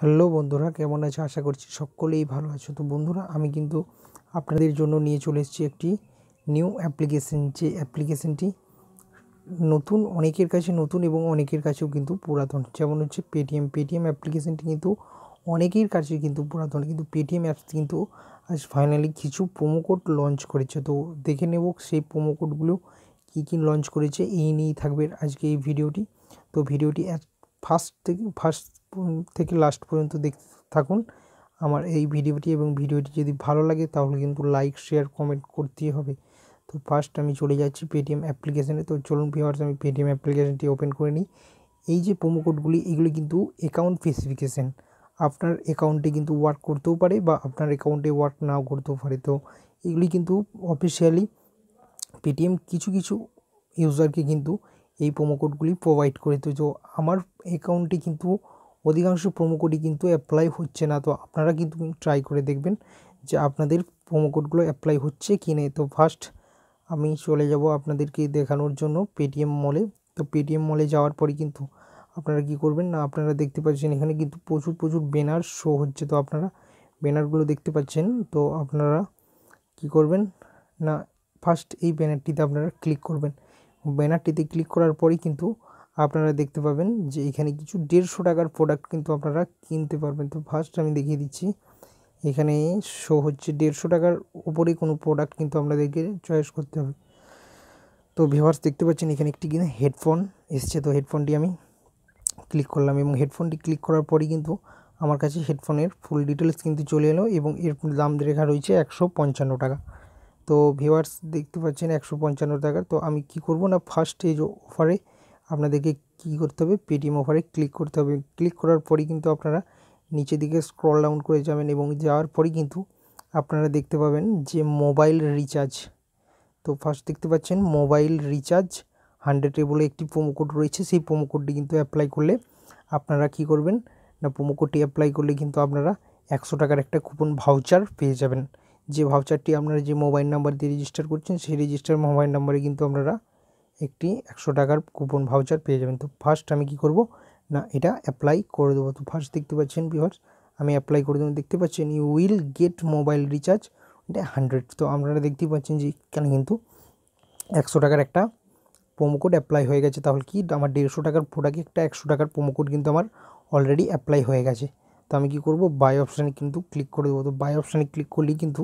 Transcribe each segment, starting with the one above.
hello বন্ধুরা কেমন আছো আশা করছি সকলেই ভালো আছো তো বন্ধুরা আমি কিন্তু আপনাদের জন্য নিয়ে চলে এসেছি একটি নিউ অ্যাপ্লিকেশন যে অ্যাপ্লিকেশনটি নতুন অনেকের কাছে নতুন এবং অনেকের কাছেও কিন্তু পুরাতন যেমন হচ্ছে পেটিএম পেটিএম অ্যাপ্লিকেশনটি কিন্তু অনেকের কাছে কিন্তু পুরাতন কিন্তু পেটিএম অ্যাপস কিন্তু আজ ফাইনালি কিছু প্রোমো কোড লঞ্চ করেছে তো দেখে নেব সেই প্রোমো কোডগুলো কী কী লঞ্চ করেছে এই নিয়েই থাকবে আজকে এই ভিডিওটি তো ভিডিওটি ফার্স্ট থেকে ফার্স্ট থেকে লাস্ট পর্যন্ত দেখতে থাকুন আমার এই ভিডিওটি এবং ভিডিওটি যদি ভালো লাগে তাহলে কিন্তু লাইক শেয়ার কমেন্ট করতেই হবে তো ফার্স্ট আমি চলে যাচ্ছি পেটিএম অ্যাপ্লিকেশানে তো চলুন ভিওয়ার্স আমি পেটিএম অ্যাপ্লিকেশানটি ওপেন করে নিই এই যে প্রোমো কোডগুলি এগুলি কিন্তু অ্যাকাউন্ট স্পেসিফিকেশান আপনার অ্যাকাউন্টে কিন্তু ওয়ার্ক করতেও পারে বা আপনার অ্যাকাউন্টে ওয়ার্ক নাও করতেও পারে তো এগুলি কিন্তু অফিসিয়ালি পেটিএম কিছু কিছু ইউজারকে কিন্তু এই প্রোমো কোডগুলি প্রোভাইড করে তো আমার অ্যাকাউন্টটি কিন্তু অধিকাংশ প্রোমো কোডই কিন্তু অ্যাপ্লাই হচ্ছে না তো আপনারা কিন্তু ট্রাই করে দেখবেন যে আপনাদের প্রোমো কোডগুলো অ্যাপ্লাই হচ্ছে কি না তো ফার্স্ট আমি চলে যাব আপনাদেরকে দেখানোর জন্য পেটিএম মলে তো পেটিএম মলে যাওয়ার পরে কিন্তু আপনারা কি করবেন না আপনারা দেখতে পাচ্ছেন এখানে কিন্তু প্রচুর প্রচুর ব্যানার শো হচ্ছে তো আপনারা ব্যানারগুলো দেখতে পাচ্ছেন তো আপনারা কি করবেন না ফার্স্ট এই ব্যানারটিতে আপনারা ক্লিক করবেন ব্যানারটিতে ক্লিক করার পরেই কিন্তু আপনারা দেখতে পাবেন যে এখানে কিছু দেড়শো টাকার প্রোডাক্ট কিন্তু আপনারা কিনতে পারবেন তো ফার্স্ট আমি দেখিয়ে দিচ্ছি এখানে শো হচ্ছে দেড়শো টাকার উপরে কোনো প্রোডাক্ট কিন্তু আপনাদেরকে চয়েস করতে হবে তো ভিভার্স দেখতে পাচ্ছেন এখানে একটি কিনে হেডফোন এসছে তো হেডফোনটি আমি ক্লিক করলাম এবং হেডফোনটি ক্লিক করার পরই কিন্তু আমার কাছে হেডফোনের ফুল ডিটেলস কিন্তু চলে এলো এবং এর দাম রেখা রয়েছে একশো পঞ্চান্ন টাকা তো ভিভার্স দেখতে পাচ্ছেন একশো পঞ্চান্ন টাকা তো আমি কি করব না ফার্স্ট এই যে অফারে আপনাদেরকে কি করতে হবে পেটিএম অফারে ক্লিক করতে হবে ক্লিক করার পরই কিন্তু আপনারা নিচের দিকে স্ক্রল ডাউন করে যাবেন এবং যাওয়ার পরে কিন্তু আপনারা দেখতে পাবেন যে মোবাইল রিচার্জ তো ফার্স্ট দেখতে পাচ্ছেন মোবাইল রিচার্জ হান্ড্রেডে বলে একটি প্রোমো কোড রয়েছে সেই প্রোমো কোডটি কিন্তু অ্যাপ্লাই করলে আপনারা কি করবেন না প্রোমো কোডটি অ্যাপ্লাই করলে কিন্তু আপনারা একশো টাকার একটা কুপন ভাউচার পেয়ে যাবেন যে ভাউচারটি আপনারা যে মোবাইল নাম্বার দিয়ে রেজিস্টার করছেন সেই রেজিস্টার মোবাইল নাম্বারে কিন্তু আপনারা একটি একশো টাকার কুপন ভাউচার পেয়ে যাবেন তো ফার্স্ট আমি কি করব না এটা অ্যাপ্লাই করে দেবো তো ফার্স্ট দেখতে পাচ্ছেন ভিভার্স আমি অ্যাপ্লাই করে দেবো দেখতে পাচ্ছেন you will get mobile recharge এটা হান্ড্রেড তো আপনারা দেখতেই পাচ্ছেন যে কেন কিন্তু একশো টাকার একটা প্রোমো কোড অ্যাপ্লাই হয়ে গেছে তাহলে কি আমার দেড়শো টাকার প্রোডাক্টে একটা একশো টাকার প্রোমো কোড কিন্তু আমার অলরেডি অ্যাপ্লাই হয়ে গেছে তো আমি কি করব বাই অপশানে কিন্তু ক্লিক করে দেবো তো বাই অপশানে ক্লিক করলেই কিন্তু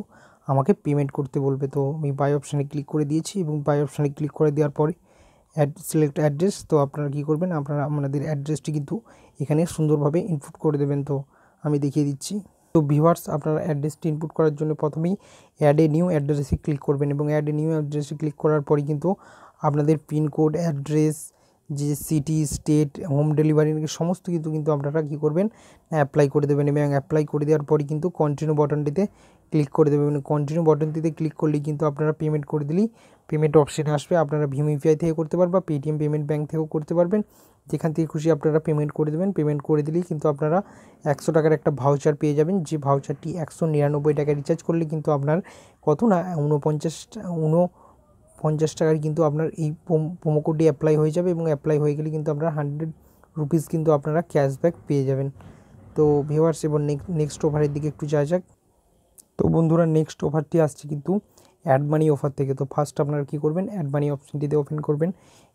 আমাকে পেমেন্ট করতে বলবে তো আমি বাই অপশানে ক্লিক করে দিয়েছি এবং বাই অপশানে ক্লিক করে দেওয়ার পরে অ্যাড সিলেক্ট অ্যাড্রেস তো আপনারা কী করবেন আপনারা আপনাদের অ্যাড্রেসটি কিন্তু এখানে সুন্দরভাবে ইনপুট করে দেবেন তো আমি দেখিয়ে দিচ্ছি তো ভিভার্স আপনারা অ্যাড্রেসটি ইনপুট করার জন্য প্রথমেই অ্যাড এ নিউ অ্যাড্রেসে ক্লিক করবেন এবং অ্যাড এ নিউ অ্যাড্রেসে ক্লিক করার পরে কিন্তু আপনাদের পিনকোড অ্যাড্রেস যে সিটি স্টেট হোম ডেলিভারি সমস্ত কিছু কিন্তু আপনারা কী করবেন অ্যাপ্লাই করে দেবেন এবং অ্যাপ্লাই করে দেওয়ার পরে কিন্তু কন্টিনিউ বাটনটিতে ক্লিক করে দেবেন মানে কন্টিনিউ বটনটিতে ক্লিক করলে কিন্তু আপনারা পেমেন্ট করে দিলেই পেমেন্ট অপশানে আসবে আপনারা ভিম ইউপিআই থেকে করতে পারবেন বা পেটিএম পেমেন্ট ব্যাঙ্ক থেকেও করতে পারবেন যেখান থেকে খুশি আপনারা পেমেন্ট করে দেবেন পেমেন্ট করে দিলেই কিন্তু আপনারা একশো টাকার একটা ভাউচার পেয়ে যাবেন যে ভাউচারটি একশো নিরানব্বই টাকা রিচার্জ করলে কিন্তু আপনার কত না ঊনপঞ্চাশ ঊনো পঞ্চাশ টাকার কিন্তু আপনার এই প্রোমো কোডটি অ্যাপ্লাই হয়ে যাবে এবং অ্যাপ্লাই হয়ে গেলে কিন্তু আপনারা হান্ড্রেড রুপিস কিন্তু আপনারা ক্যাশব্যাক পেয়ে যাবেন তো ভিউয়ার্স এবার নেক্সট ওভারের দিকে একটু যা যাক তো বন্ধুরা নেক্সট অফারটি আসছে কিন্তু অ্যাড মানি অফার থেকে তো ফার্স্ট আপনারা কী করবেন অ্যাড মানি অপশানটিতে ওপেন করবেন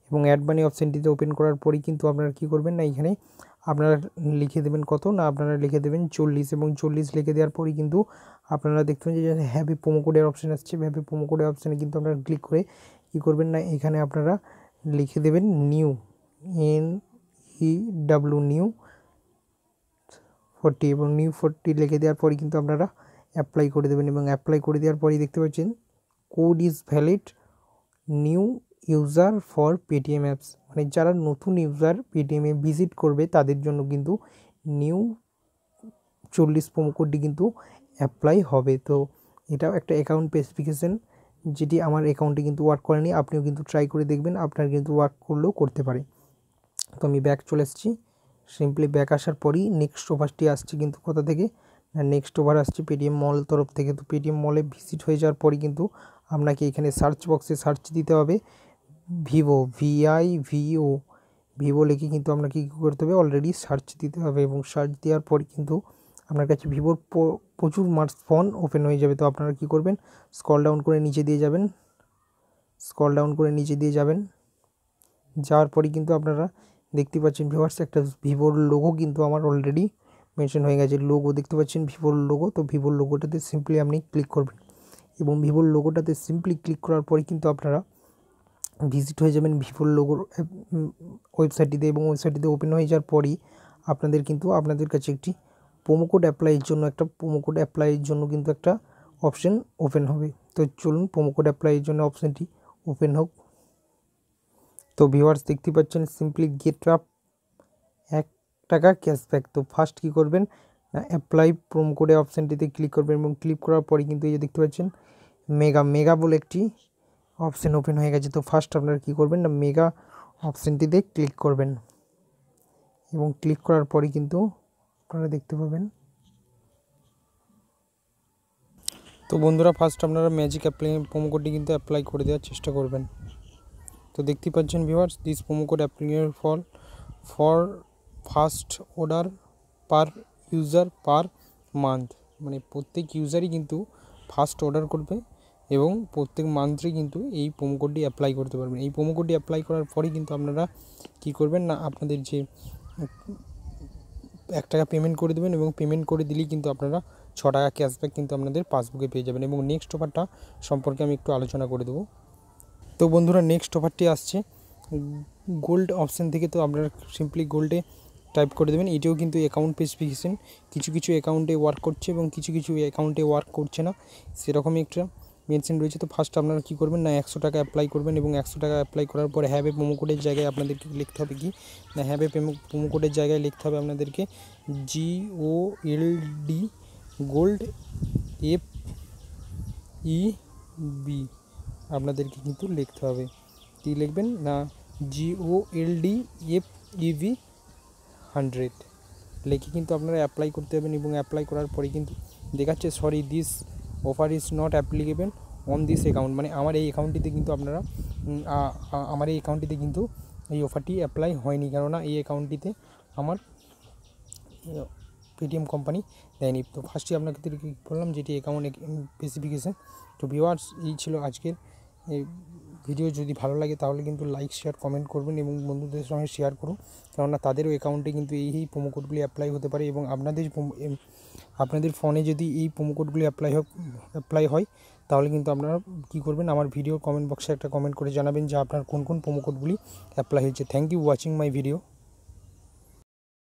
এবং অ্যাড মানি অপশানটিতে ওপেন করার পরেই কিন্তু আপনারা কী করবেন না এখানে আপনারা লিখে দেবেন কত না আপনারা লিখে দেবেন চল্লিশ এবং চল্লিশ লিখে দেওয়ার পরই কিন্তু আপনারা দেখবেন যে হ্যাপি প্রোমো কোডের অপশান আসছে হ্যাপি প্রোমো কোডের অপশানে কিন্তু আপনারা ক্লিক করে কী করবেন না এখানে আপনারা লিখে দেবেন new N E W new forty এবং নিউ ফোরটি লিখে দেওয়ার পরই কিন্তু আপনারা অ্যাপ্লাই করে দেবেন এবং অ্যাপ্লাই করে দেওয়ার পরেই দেখতে পাচ্ছেন code is valid new user for Paytm apps মানে যারা নতুন ইউজার পেটিএমে ভিজিট করবে তাদের জন্য কিন্তু নিউ চল্লিশ প্রোমো কোডটি কিন্তু অ্যাপ্লাই হবে তো এটাও একটা অ্যাকাউন্ট স্পেসিফিকেশান যেটি আমার অ্যাকাউন্টে কিন্তু ওয়ার্ক করেনি আপনিও কিন্তু ট্রাই করে দেখবেন আপনার কিন্তু ওয়ার্ক করলেও করতে পারে তো আমি ব্যাক চলে এসেছি সিম্পলি ব্যাক আসার পরই নেক্সট ওভারটি আসছে কিন্তু কোথা থেকে নেক্সট হ্যাঁ, ওভার আসছে পেটিএম মল তরফ থেকে তো পেটিএম মলে ভিজিট হয়ে যাওয়ার পরে কিন্তু আপনাকে এখানে সার্চ বক্সে সার্চ দিতে হবে ভিভো ভিআই ভিও ভিভো লিখে কিন্তু আপনাকে কী করতে হবে অলরেডি সার্চ দিতে হবে এবং সার্চ দেওয়ার পর কিন্তু আপনার কাছে ভিভোর প্রচুর স্মার্টফোন ওপেন হয়ে যাবে তো আপনারা কি করবেন স্কল ডাউন করে নিচে দিয়ে যাবেন স্কল ডাউন করে নিচে দিয়ে যাবেন যাওয়ার পরে কিন্তু আপনারা দেখতে পাচ্ছেন ভিভার্স একটা ভিভোর লোগো কিন্তু আমার অলরেডি মেনশন হয়ে গেছে লোগো দেখতে পাচ্ছেন ভিভোর লোগো তো ভিভোর লোগোটাতে সিম্পলি আপনি ক্লিক করবেন এবং ভিভোর লোগোটাতে সিম্পলি ক্লিক করার পরে কিন্তু আপনারা ভিজিট হয়ে যাবেন ভিভোর লোগোর ওয়েবসাইটটিতে এবং ওয়েবসাইটটিতে ওপেন হয়ে যাওয়ার পরই আপনাদের কিন্তু আপনাদের কাছে একটি প্রোমো কোড অ্যাপ্লাইয়ের জন্য একটা প্রোমো কোড অ্যাপ্লাইয়ের জন্য কিন্তু একটা অপশন ওপেন হবে তো চলুন প্রোমো কোড অ্যাপ্লাইয়ের জন্য অপশানটি ওপেন হোক তো ভিউয়ার্স দেখতে পাচ্ছেন সিম্পলি গেট আপ এক টাকা ক্যাশব্যাক তো ফার্স্ট কী করবেন অ্যাপ্লাই প্রোম কোডে অপশানটিতে ক্লিক করবেন এবং ক্লিক করার পরে কিন্তু এই যে দেখতে পাচ্ছেন মেগা মেগা বলে একটি অপশান ওপেন হয়ে গেছে তো ফার্স্ট আপনারা কী করবেন না মেগা অপশানটিতে ক্লিক করবেন এবং ক্লিক করার পরে কিন্তু আপনারা দেখতে পাবেন তো বন্ধুরা ফার্স্ট আপনারা ম্যাজিক অ্যাপ্লাই প্রোমো কোডটি কিন্তু অ্যাপ্লাই করে দেওয়ার চেষ্টা করবেন তো দেখতে পাচ্ছেন viewers this promo code applicable for first order per user per month মানে প্রত্যেক ইউজারই কিন্তু ফার্স্ট অর্ডার করবে এবং প্রত্যেক মান্থে কিন্তু এই প্রোমো কোডটি অ্যাপ্লাই করতে পারবেন এই প্রোমো কোডটি অ্যাপ্লাই করার পরেই কিন্তু আপনারা কি করবেন না আপনাদের যে এক টাকা পেমেন্ট করে দেবেন এবং পেমেন্ট করে দিলেই কিন্তু আপনারা ছ টাকা ক্যাশব্যাক কিন্তু আপনাদের পাসবুকে পেয়ে যাবেন এবং নেক্সট অফারটা সম্পর্কে আমি একটু আলোচনা করে দেবো তো বন্ধুরা নেক্সট অফারটি আসছে গোল্ড অপশান থেকে তো আপনারা সিম্পলি গোল্ডে কপি করে দিবেন ইডিও কিন্তু অ্যাকাউন্ট স্পেসিফিকেশন কিছু কিছু অ্যাকাউন্টে ওয়ার্ক করছে এবং কিছু কিছু অ্যাকাউন্টে ওয়ার্ক করছে না সেরকমই একটা মেনশন রয়েছে তো ফার্স্ট আপনারা কি করবেন না 100 টাকা अप्लाई করবেন এবং 100 টাকা अप्लाई করার পরে হ্যাবে প্রমো কোডের জায়গায় আপনাদেরকে লিখতে হবে কি না হ্যাবে প্রমো কোডের জায়গায় লিখতে হবে আপনাদেরকে G O L D G O L D A P E B আপনাদেরকে কিন্তু লিখতে হবে টি লিখবেন না G O L D A P E B hundred লিখে কিন্তু আপনারা অ্যাপ্লাই করতে হবেন এবং অ্যাপ্লাই করার পরে কিন্তু দেখাচ্ছে sorry this offer is not applicable on this account মানে আমার এই অ্যাকাউন্টটিতে কিন্তু আপনারা আমার এই অ্যাকাউন্টটিতে কিন্তু এই অফারটি অ্যাপ্লাই হয়নি কেননা এই অ্যাকাউন্টটিতে আমার পেটিএম কোম্পানি দেয়নি তো ফার্স্টে আপনাকে বললাম যেটি অ্যাকাউন্ট স্পেসিফিকেশান তো ভিওয়ার্স এই ছিল আজকের ভিডিও যদি ভালো লাগে তাহলে কিন্তু লাইক শেয়ার কমেন্ট করবেন এবং বন্ধুদের সঙ্গে শেয়ার করুন কেননা তাদেরও অ্যাকাউন্টে কিন্তু এই এই প্রোমো কোডগুলি অ্যাপ্লাই হতে পারে এবং আপনাদের আপনাদের ফোনে যদি এই প্রোমো কোডগুলি অ্যাপ্লাই অ্যাপ্লাই হয় তাহলে কিন্তু আপনারা কী করবেন আমার ভিডিও কমেন্ট বক্সে একটা কমেন্ট করে জানাবেন যে আপনার কোন কোন প্রোমো কোডগুলি অ্যাপ্লাই হয়েছে thank you watching my video